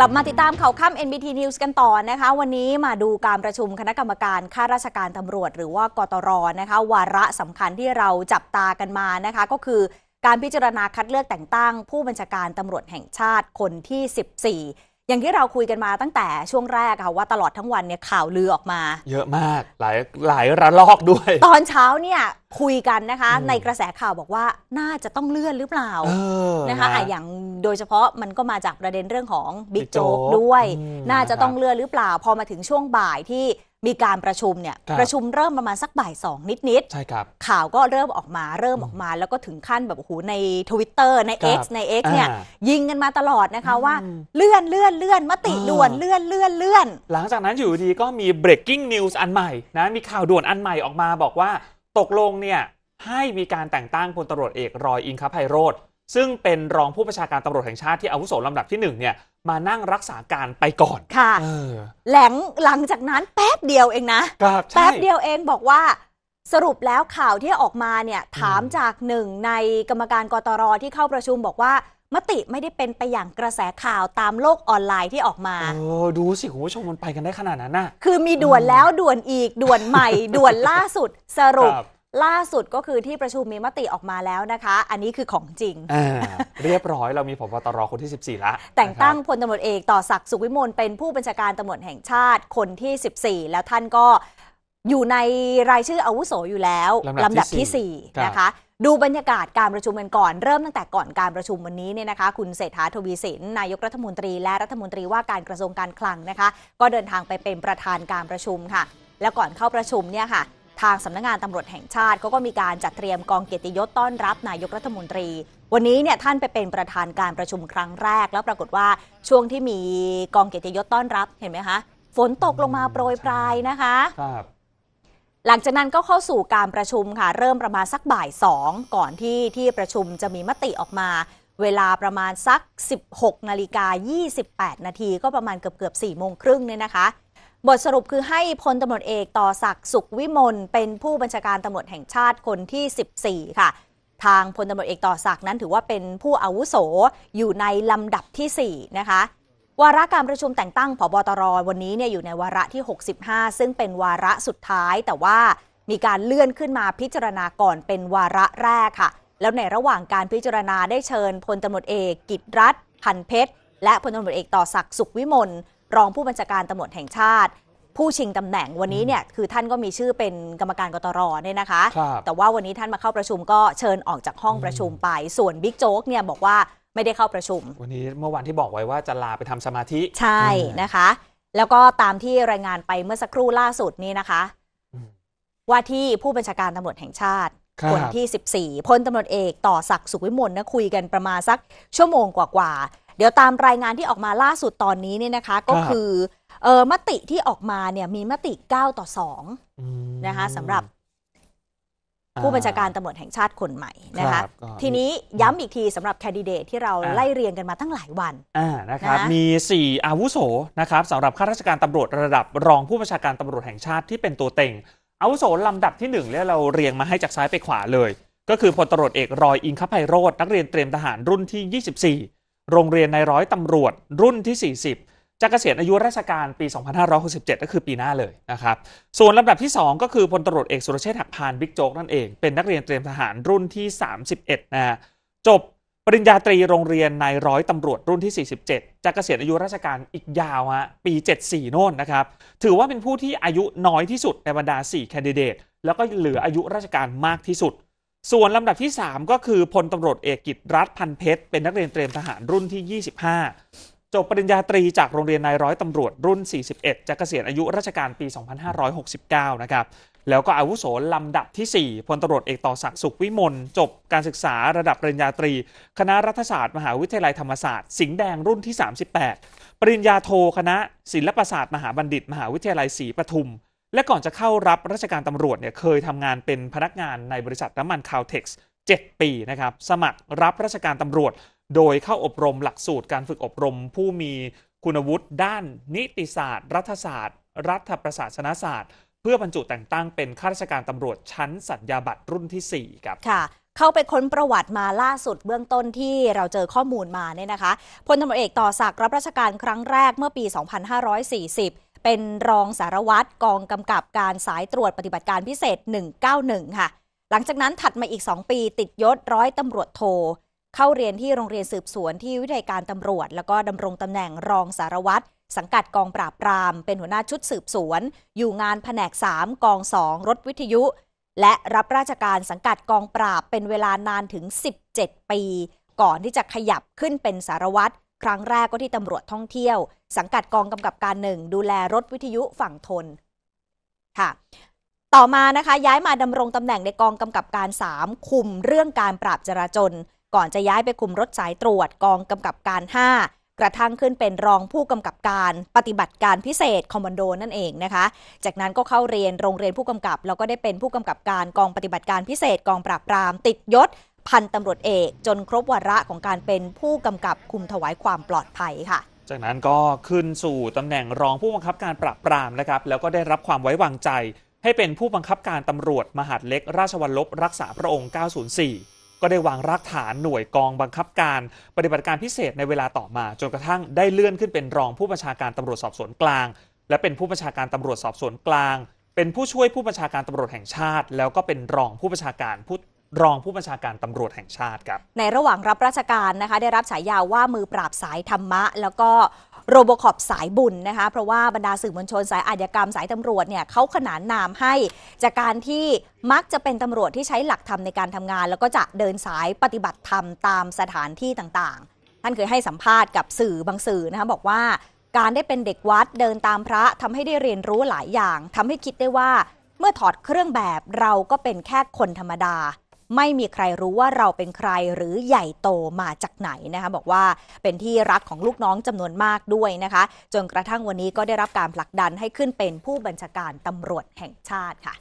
กลับมาติดตามข่าวค่ำ NBT News กันต่อนะคะ วันนี้มาดูการประชุมคณะกรรมการข้าราชการตำรวจ หรือว่ากตรนะคะวาระสำคัญที่เราจับตากันมานะคะ ก็คือการพิจารณาคัดเลือกแต่งตั้ง ผู้บัญชาการตำรวจแห่งชาติคนที่ 14 อย่างที่เราคุยกันมาตั้งแต่ช่วงแรกค่ะว่าตลอดทั้งวันเนี่ยข่าวลือออกมา เยอะมาก หลายหลายระลอกด้วย ตอนเช้าเนี่ยคุยกันนะคะในกระแสข่าวบอกว่าน่าจะต้องเลื่อนหรือเปล่านะคะอะอย่างโดยเฉพาะมันก็มาจากประเด็นเรื่องของบิ๊กโจ๊กด้วยน่าจะต้องเลื่อนหรือเปล่า พอมาถึงช่วงบ่ายที่มีการประชุมเนี่ยรประชุมเริ่มประมาณสักบ่ายสองนิดๆใช่ครับข่าวก็เริ่มออกมาเริ่มออกมาแล้วก็ถึงขั้นแบบโอ้โหใน Twitter ใน X ใน X เนี่ยยิงกันมาตลอดนะคะว่าเลื่อนเลื่อนเลื่อนมติด่วนเลื่อนเลื่อนเลื่อน หลังจากนั้นอยู่ดีก็มี breaking news อันใหม่นะมีข่าวด่วนอันใหม่ออกมาบอกว่าตกลงเนี่ยให้มีการแต่งตั้งพลตารวจเอกรอยอิงคภัยโรธซึ่งเป็นรองผู้ประชาการตำรวจแห่งชาติที่อาวุโสลำดับที่1เนี่ยมานั่งรักษาการไปก่อนค่ะหลังหลังจากนั้นแป๊บเดียวเองนะ แป๊บเดียวเองบอกว่า สรุปแล้วข่าวที่ออกมาเนี่ยถามจากหนึ่งในกรรมการกตรที่เข้าประชุมบอกว่ามติไม่ได้เป็นไปอย่างกระแสข่าวตามโลกออนไลน์ที่ออกมา เออ ดูสิ คุณผู้ชมมันไปกันได้ขนาดนั้นน่ะคือมีด่วนแล้วด่วนอีก ด่วนใหม่ ด่วนล่าสุด สรุป ล่าสุดก็คือที่ประชุมมีมติออกมาแล้วนะคะ อันนี้คือของจริง เรียบร้อย เรามีผบตรคนที่ 14ละ แต่งตั้งพลตำรวจเอกต่อศักดิ์สุขวิมลเป็นผู้บัญชาการตำรวจแห่งชาติคนที่ 14 แล้วท่านก็อยู่ในรายชื่ออาวุโสอยู่แล้วลำดับที่ 4 นะคะดูบรรยากาศการประชุมกันก่อนเริ่มตั้งแต่ก่อนการประชุมวันนี้เนี่ยนะคะคุณเศรษฐาทวีสินนายกรัฐมนตรี และรัฐมนตรีว่าการกระทรวงการคลังนะคะ ก็เดินทางไปเป็นประธานการประชุมค่ะและก่อนเข้าประชุมเนี่ยค่ะทางสำนักงงานตำรวจแห่งชาติเขาก็มีการจัดเตรียมกองเกียรติยศต้อนรับ นายกรัฐมนตรี วันนี้เนี่ยท่านไปเป็นประธานการประชุมครั้งแรกแล้วปรากฏว่าช่วงที่มีกองเกียรติยศต้อนรับเห็นไหมคะฝนตกลงมาโปรยปลายนะคะครับหลังจากนั้นก็เข้าสู่การประชุมค่ะ เริ่มประมาณสักบ่ายสองก่อนที่ที่ประชุมจะมีมติออกมา เวลาประมาณสัก 16นาฬิกา28นาทีก็ประมาณเกือบเกือบ4โมงครึ่งเนี่ยนะคะ บทสรุปคือให้พลตำรวจเอกต่อศักดิ์สุขวิมลเป็นผู้บัญชาการตำรวจแห่งชาติคนที่ 14 ค่ะ ทางพลตำรวจเอกต่อศักดิ์นั้นถือว่าเป็นผู้อาวุโสอยู่ในลำดับที่ 4 นะคะวาระการประชุมแต่งตั้งผบตร วันนี้เนี่ยอยู่ในวาระที่ 65 ซึ่งเป็นวาระสุดท้าย แต่ว่ามีการเลื่อนขึ้นมาพิจารณาก่อนเป็นวาระแรกค่ะ แล้วในระหว่างการพิจารณาได้เชิญพลตำรวจเอกกิตรัฐพันเพชรและพลตำรวจเอกต่อศักดิ์สุขวิมลรองผู้บัญชาการตำรวจแห่งชาติ ผู้ชิงตำแหน่งวันนี้เนี่ยคือท่านก็มีชื่อเป็นกรรมการกตรเนี่ยนะคะ แต่ว่าวันนี้ท่านมาเข้าประชุมก็เชิญออกจากห้องประชุมไปส่วนบิ๊กโจ๊กเนี่ยบอกว่าไม่ได้เข้าประชุมวันนี้เมื่อวันที่บอกไว้ว่าจะลาไปทำสมาธิใช่นะคะ แล้วก็ตามที่รายงานไปเมื่อสักครู่ล่าสุดนี้นะคะ ว่าที่ผู้บัญชาการตำรวจแห่งชาติคนที่ 14พลตำรวจเอกต่อศักดิ์สุขวิมลนะคุยกันประมาณสักชั่วโมงกว่าๆ เดี๋ยวตามรายงานที่ออกมาล่าสุดตอนนี้เนี่ยนะคะก็คือเออมติที่ออกมาเนี่ยมีมติ9ต่อ2นะคะสำหรับผู้บัญชาการตำรวจแห่งชาติคนใหม่นะคะทีนี้ย้ำอีกทีสำหรับแคนดิเดตที่เราไล่เรียงกันมาตั้งหลายวันนะครับมี 4 อาวุโสนะครับสำหรับข้าราชการตำรวจระดับรองผู้บัญชาการตำรวจแห่งชาติที่เป็นตัวเต็งอาวุโส ลำดับที่ 1แน้่เราเรียงมาให้จากซ้ายไปขวาเลย ก็คือ พลตรวจเอกรอยอิงคภัยโรจนักเรียนเตรียมทหารรุ่นที่ 24 โรงเรียนนายร้อยตำรวจรุ่นที่ 40จะเกษียณอายุราชการปี 2567 ก็คือปีหน้าเลยนะครับ ส่วนลำดับที่ 2 ก็คือ พลตรวจเอกสุรเชษฐ์หักพานบิ๊กโจ๊กนั่นเอง เป็นนักเรียนเตรียมทหารรุ่นที่ 31 นะฮะจบปริญญาตรีโรงเรียนนายร้อยตำรวจรุ่นที่ 47 จะเกษียณอายุราชการอีกยาวฮะปี 74 โน่นนะครับ ถือว่าเป็นผู้ที่อายุน้อยที่สุดในบรรดา 4 แคนดิเดต แล้วก็เหลืออายุราชการมากที่สุด ส่วนลำดับที่ 3 ก็คือพลตำรวจเอกกิตรัฐพันเพชร เป็นนักเรียนเตรียมทหารรุ่นที่ 25จบปริญญาตรีจากโรงเรียนนายร้อยตำรวจรุ่น 41 จะเกษียณอายุราชการปี 2569 นะครับ แล้วก็อาวุโสลำดับที่ 4 พลตำรวจเอกต่อศักดิ์สุขวิมลจบการศึกษาระดับปริญญาตรี คณะรัฐศาสตร์มหาวิทยาลัยธรรมศาสตร์สิงห์แดงรุ่นที่ 38 ปริญญาโทคณะศิลปศาสตร์มหาบัณฑิตมหาวิทยาลัยศรีปทุม และก่อนจะเข้ารับราชการตำรวจเนี่ยเคยทำงานเป็นพนักงานในบริษัทน้ำมันคาวเท็กซ์7ปีนะครับสมัครรับราชการตำรวจโดยเข้าอบรมหลักสูตรการฝึกอบรมผู้มีคุณวุฒิ ด้าน นิติศาสตร์ รัฐศาสตร์ รัฐประศาสนศาสตร์ เพื่อบรรจุแต่งตั้งเป็นข้าราชการตำรวจชั้นสัญญาบัตรรุ่นที่ 4ครับค่ะ เข้าไปค้นประวัติมาล่าสุดเบื้องต้นที่เราเจอข้อมูลมาเนี่ยนะคะพลตำรวจเอกต่อศักดิ์รับราชการครั้งแรกเมื่อปี 2540 เป็นรองสารวัตรกองกำกับการสายตรวจปฏิบัติการพิเศษ191ค่ะหลังจากนั้นถัดมาอีก 2 ปี ติดยศร้อยตำรวจโทเข้าเรียนที่โรงเรียนสืบสวนที่วิทยาการตำรวจ แล้วก็ดำรงตำแหน่งรองสารวัตรสังกัดกองปราบปรามเป็นหัวหน้าชุดสืบสวน อยู่งานแผนก3กอง2รถวิทยุ และรับราชการสังกัดกองปราบเป็นเวลานานถึง 17 ปี ก่อนที่จะขยับขึ้นเป็นสารวัตรครั้งแรกก็ที่ตำรวจท่องเที่ยว สังกัดกองกำกับการหนึ่งดูแลรถวิทยุฝั่งทนค่ะต่อมานะคะย้ายมาดำรงตำแหน่งในกองกำกับการ 3 คุมเรื่องการปราบจราจนก่อนจะย้ายไปคุมรถสายตรวจกองกำกับการ 5 กระทั่งขึ้นเป็นรองผู้กำกับการปฏิบัติการพิเศษคอมบันโดนั่นเองนะคะ จากนั้นก็เข้าเรียนโรงเรียนผู้กำกับแล้วก็ได้เป็นผู้กำกับการกองปฏิบัติการพิเศษกองปราบปราม ติดยศพันตำรวจเอกจนครบวาระของการเป็นผู้กำกับคุมถวายความปลอดภัยค่ะ จากนั้นก็ขึ้นสู่ตำแหน่งรองผู้บังคับการปราบปรามนะครับ แล้วก็ได้รับความไว้วางใจ ให้เป็นผู้บังคับการตำรวจมหาดเล็กราชวัลลบรักษาพระองค์ 904ก็ได้วางรากฐานหน่วยกองบังคับการ ปฏิบัติการพิเศษในเวลาต่อมาจนกระทั่งได้เลื่อนขึ้นเป็นรองผู้บัญชาการตำรวจสอบสวนกลางและเป็นผู้บัญชาการตำรวจสอบสวนกลาง เป็นผู้ช่วยผู้บัญชาการตำรวจแห่งชาติ แล้วก็เป็นรองผู้บัญชาการผู้รองผู้บัญชาการตำรวจแห่งชาติครับในระหว่างรับราชการนะคะ ได้รับฉายาว่ามือปราบสายธรรมะ แล้วก็โรโบคอปสายบุญ นะคะ เพราะว่าบรรดาสื่อมวลชน สายอาญากรรมสายตำรวจเนี่ยเขาขนานนามให้ จากการที่มักจะเป็นตำรวจที่ใช้หลักธรรมในการทำงาน แล้วก็จะเดินสายปฏิบัติธรรมตามสถานที่ต่างๆ ท่านเคยให้สัมภาษณ์กับสื่อบางสื่อนะคะบอกว่าการได้เป็นเด็กวัดเดินตามพระทำให้ได้เรียนรู้หลายอย่างทำให้คิดได้ว่าเมื่อถอดเครื่องแบบเราก็เป็นแค่คนธรรมดาไม่มีใครรู้ว่าเราเป็นใครหรือใหญ่โตมาจากไหนนะคะบอกว่าเป็นที่รักของลูกน้องจำนวนมากด้วยนะคะ จนกระทั่งวันนี้ก็ได้รับการผลักดันให้ขึ้นเป็นผู้บัญชาการตำรวจแห่งชาติค่ะ